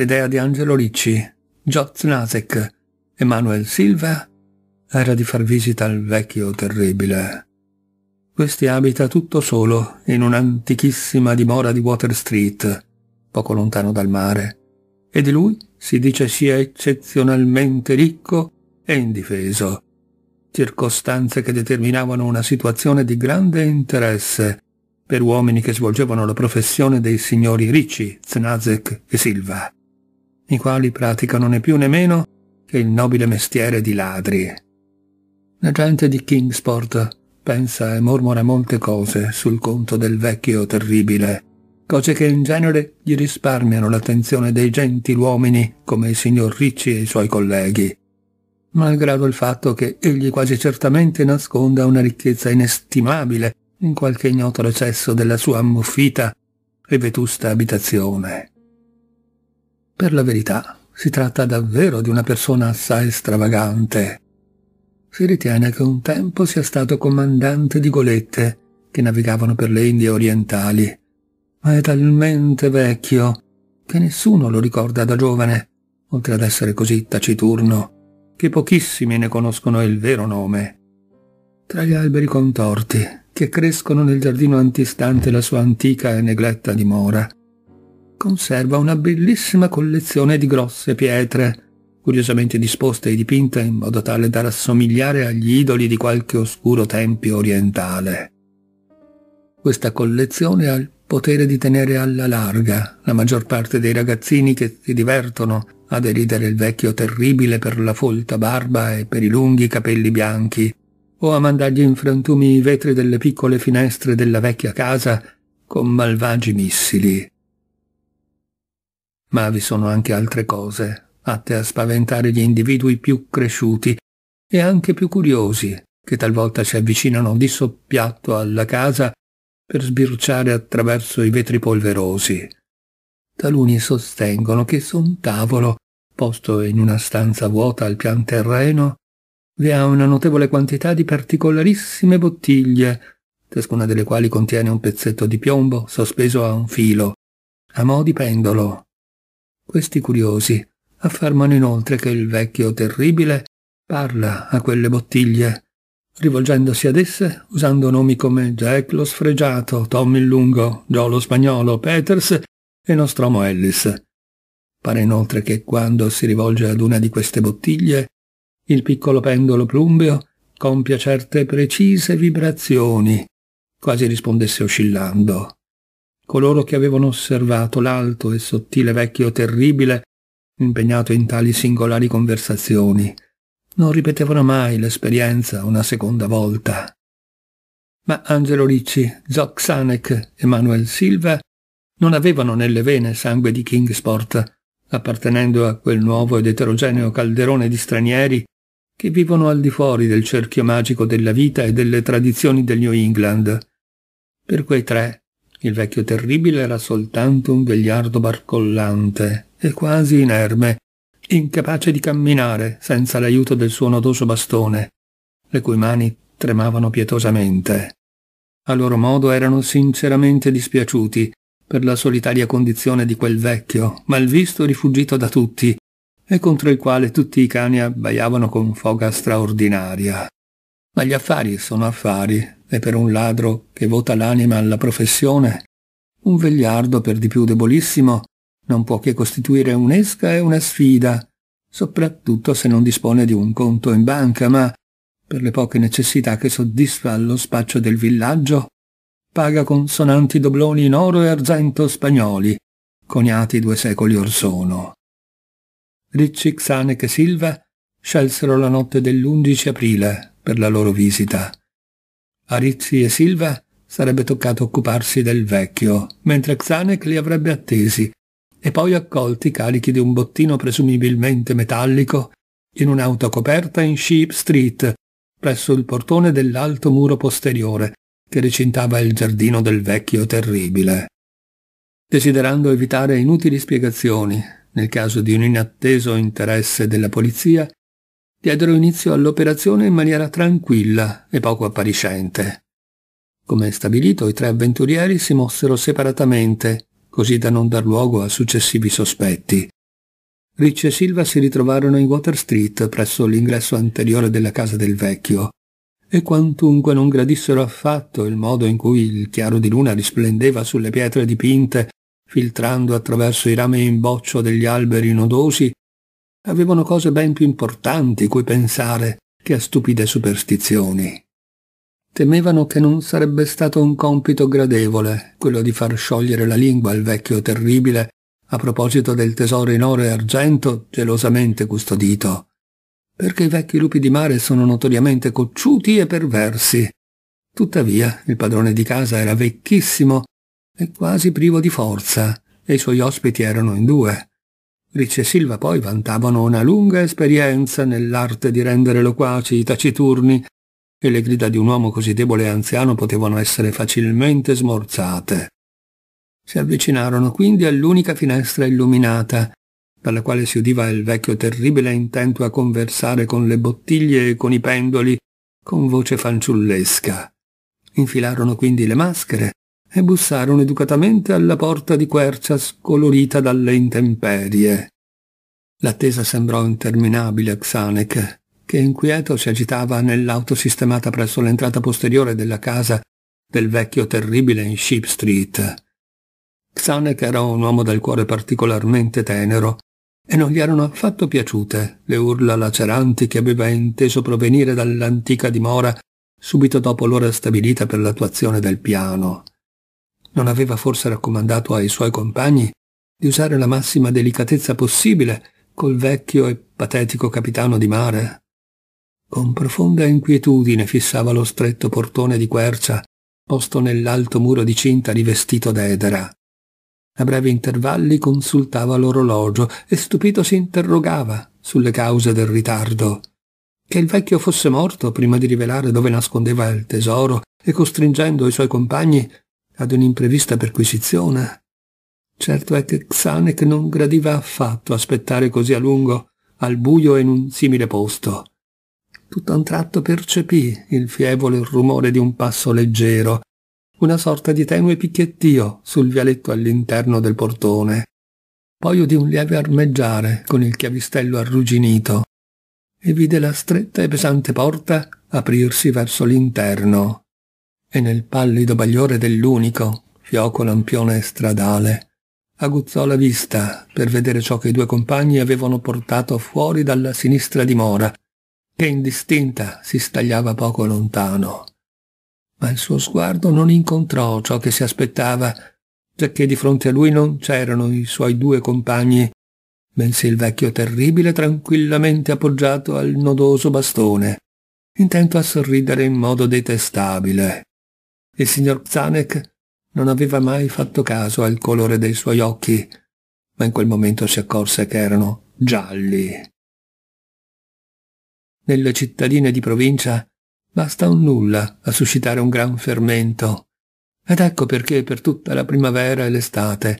l'idea di Angelo Ricci, Jot Nasek, Emanuel Silva era di far visita al vecchio terribile. Questi abita tutto solo in un'antichissima dimora di Water Street, poco lontano dal mare, e di lui si dice sia eccezionalmente ricco e indifeso. Circostanze che determinavano una situazione di grande interesse per uomini che svolgevano la professione dei signori Ricci, Znazek e Silva i quali praticano né più né meno che il nobile mestiere di ladri. La gente di Kingsport pensa e mormora molte cose sul conto del vecchio terribile, cose che in genere gli risparmiano l'attenzione dei gentiluomini come il signor Ricci e i suoi colleghi, malgrado il fatto che egli quasi certamente nasconda una ricchezza inestimabile in qualche ignoto recesso della sua ammuffita e vetusta abitazione. Per la verità, si tratta davvero di una persona assai stravagante. Si ritiene che un tempo sia stato comandante di golette che navigavano per le Indie orientali, ma è talmente vecchio che nessuno lo ricorda da giovane, oltre ad essere così taciturno, che pochissimi ne conoscono il vero nome. Tra gli alberi contorti che crescono nel giardino antistante la sua antica e negletta dimora, conserva una bellissima collezione di grosse pietre, curiosamente disposte e dipinte in modo tale da rassomigliare agli idoli di qualche oscuro tempio orientale. Questa collezione ha il potere di tenere alla larga la maggior parte dei ragazzini che si divertono a deridere il vecchio terribile per la folta barba e per i lunghi capelli bianchi, o a mandargli in frantumi i vetri delle piccole finestre della vecchia casa con malvagi missili ma vi sono anche altre cose atte a spaventare gli individui più cresciuti e anche più curiosi, che talvolta si avvicinano di soppiatto alla casa per sbirciare attraverso i vetri polverosi. Taluni sostengono che su un tavolo, posto in una stanza vuota al pian terreno, vi ha una notevole quantità di particolarissime bottiglie, ciascuna delle quali contiene un pezzetto di piombo sospeso a un filo, a mo' di pendolo, questi curiosi affermano inoltre che il vecchio terribile parla a quelle bottiglie, rivolgendosi ad esse usando nomi come Jack lo sfregiato, Tom il lungo, Joe lo spagnolo, Peters e Nostromo Ellis. Pare inoltre che quando si rivolge ad una di queste bottiglie, il piccolo pendolo plumbeo compia certe precise vibrazioni, quasi rispondesse oscillando coloro che avevano osservato l'alto e sottile vecchio terribile impegnato in tali singolari conversazioni. Non ripetevano mai l'esperienza una seconda volta. Ma Angelo Ricci, Zoc Sanek e Manuel Silva non avevano nelle vene sangue di Kingsport, appartenendo a quel nuovo ed eterogeneo calderone di stranieri che vivono al di fuori del cerchio magico della vita e delle tradizioni del New England. Per quei tre il vecchio terribile era soltanto un vegliardo barcollante e quasi inerme, incapace di camminare senza l'aiuto del suo nodoso bastone, le cui mani tremavano pietosamente. A loro modo erano sinceramente dispiaciuti per la solitaria condizione di quel vecchio, malvisto e rifuggito da tutti, e contro il quale tutti i cani abbaiavano con foga straordinaria. Ma gli affari sono affari e per un ladro che vota l'anima alla professione, un vegliardo per di più debolissimo non può che costituire un'esca e una sfida, soprattutto se non dispone di un conto in banca, ma per le poche necessità che soddisfa allo spaccio del villaggio, paga con sonanti dobloni in oro e argento spagnoli, coniati due secoli or sono. Ricci, Xanec e Silva scelsero la notte dell'11 aprile per la loro visita. A Rizzi e Silva sarebbe toccato occuparsi del vecchio, mentre Xanec li avrebbe attesi e poi accolti carichi di un bottino presumibilmente metallico in un'auto coperta in Sheep Street, presso il portone dell'alto muro posteriore che recintava il giardino del vecchio terribile. Desiderando evitare inutili spiegazioni, nel caso di un inatteso interesse della polizia, diedero inizio all'operazione in maniera tranquilla e poco appariscente. Come stabilito, i tre avventurieri si mossero separatamente, così da non dar luogo a successivi sospetti. Ricci e Silva si ritrovarono in Water Street presso l'ingresso anteriore della casa del vecchio, e quantunque non gradissero affatto il modo in cui il chiaro di luna risplendeva sulle pietre dipinte, filtrando attraverso i rami in boccio degli alberi nodosi, avevano cose ben più importanti cui pensare che a stupide superstizioni. Temevano che non sarebbe stato un compito gradevole quello di far sciogliere la lingua al vecchio terribile a proposito del tesoro in oro e argento gelosamente custodito, perché i vecchi lupi di mare sono notoriamente cocciuti e perversi. Tuttavia il padrone di casa era vecchissimo e quasi privo di forza, e i suoi ospiti erano in due. Ricci e Silva poi vantavano una lunga esperienza nell'arte di rendere loquaci i taciturni e le grida di un uomo così debole e anziano potevano essere facilmente smorzate. Si avvicinarono quindi all'unica finestra illuminata, dalla quale si udiva il vecchio terribile intento a conversare con le bottiglie e con i pendoli, con voce fanciullesca. Infilarono quindi le maschere e bussarono educatamente alla porta di quercia scolorita dalle intemperie. L'attesa sembrò interminabile a Xanec, che inquieto si agitava nell'auto sistemata presso l'entrata posteriore della casa del vecchio terribile in Sheep Street. Xanec era un uomo dal cuore particolarmente tenero e non gli erano affatto piaciute le urla laceranti che aveva inteso provenire dall'antica dimora subito dopo l'ora stabilita per l'attuazione del piano. Non aveva forse raccomandato ai suoi compagni di usare la massima delicatezza possibile col vecchio e patetico capitano di mare? Con profonda inquietudine fissava lo stretto portone di quercia posto nell'alto muro di cinta rivestito d'edera. A brevi intervalli consultava l'orologio e stupito si interrogava sulle cause del ritardo. Che il vecchio fosse morto prima di rivelare dove nascondeva il tesoro e costringendo i suoi compagni ad un'imprevista perquisizione. Certo è che Xanec non gradiva affatto aspettare così a lungo, al buio e in un simile posto. Tutto a un tratto percepì il fievole rumore di un passo leggero, una sorta di tenue picchiettio sul vialetto all'interno del portone. Poi udì un lieve armeggiare con il chiavistello arrugginito e vide la stretta e pesante porta aprirsi verso l'interno e nel pallido bagliore dell'unico, fioco lampione stradale, aguzzò la vista per vedere ciò che i due compagni avevano portato fuori dalla sinistra dimora, che indistinta si stagliava poco lontano. Ma il suo sguardo non incontrò ciò che si aspettava, giacché di fronte a lui non c'erano i suoi due compagni, bensì il vecchio terribile tranquillamente appoggiato al nodoso bastone, intento a sorridere in modo detestabile. Il signor Zanek non aveva mai fatto caso al colore dei suoi occhi, ma in quel momento si accorse che erano gialli. Nelle cittadine di provincia basta un nulla a suscitare un gran fermento. Ed ecco perché per tutta la primavera e l'estate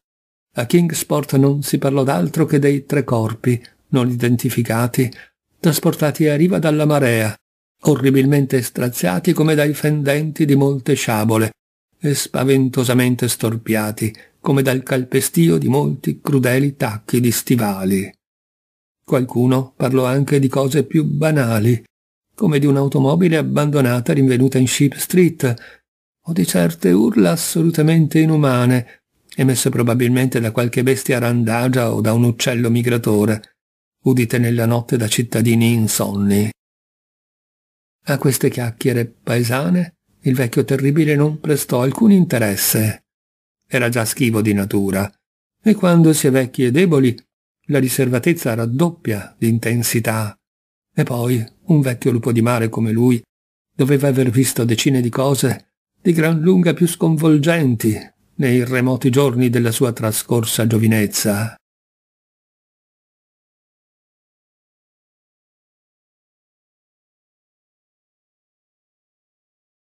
a Kingsport non si parlò d'altro che dei tre corpi non identificati, trasportati a riva dalla marea, orribilmente straziati come dai fendenti di molte sciabole, e spaventosamente storpiati come dal calpestio di molti crudeli tacchi di stivali. Qualcuno parlò anche di cose più banali, come di un'automobile abbandonata rinvenuta in Sheep Street, o di certe urla assolutamente inumane, emesse probabilmente da qualche bestia randagia o da un uccello migratore, udite nella notte da cittadini insonni. A queste chiacchiere paesane il vecchio terribile non prestò alcun interesse. Era già schivo di natura, e quando si è vecchi e deboli, la riservatezza raddoppia l'intensità. E poi, un vecchio lupo di mare come lui doveva aver visto decine di cose di gran lunga più sconvolgenti nei remoti giorni della sua trascorsa giovinezza.